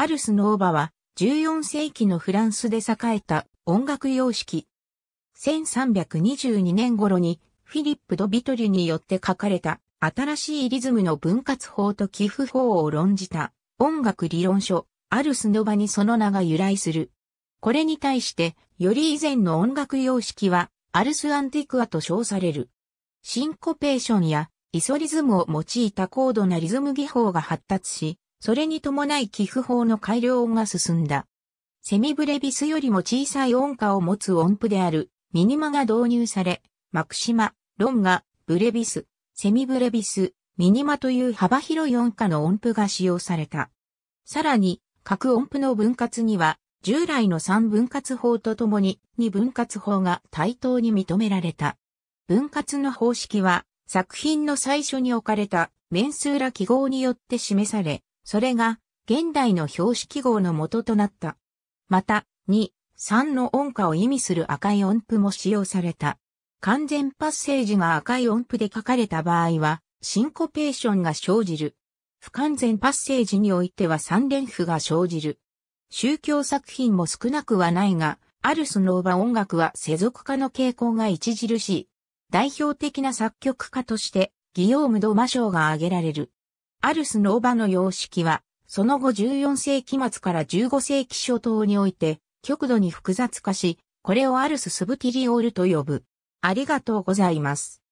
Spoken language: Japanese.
アルスノーバは14世紀のフランスで栄えた音楽様式。1322年頃にフィリップ・ド・ビトリによって書かれた新しいリズムの分割法と寄付法を論じた音楽理論書アルスノバにその名が由来する。これに対してより以前の音楽様式はアルス・アンティクアと称される。シンコペーションやイソリズムを用いた高度なリズム技法が発達し、それに伴い寄付法の改良が進んだ。セミブレビスよりも小さい音波を持つ音符であるミニマが導入され、マクシマ、ロンガ、ブレビス、セミブレビス、ミニマという幅広い音波の音符が使用された。さらに、各音符の分割には、従来の3分割法とともに2分割法が対等に認められた。分割の方式は、作品の最初に置かれた面数ら記号によって示され、それが現代の標識号の元となった。また、2、3の音歌を意味する赤い音符も使用された。完全パッセージが赤い音符で書かれた場合は、シンコペーションが生じる。不完全パッセージにおいては三連符が生じる。宗教作品も少なくはないが、あるスノーバ音楽は世俗化の傾向が著しい。代表的な作曲家として、ギヨーム・ド・マショーが挙げられる。アルスのオバの様式は、その後14世紀末から15世紀初頭において、極度に複雑化し、これをアルス・スブティリオールと呼ぶ。ありがとうございます。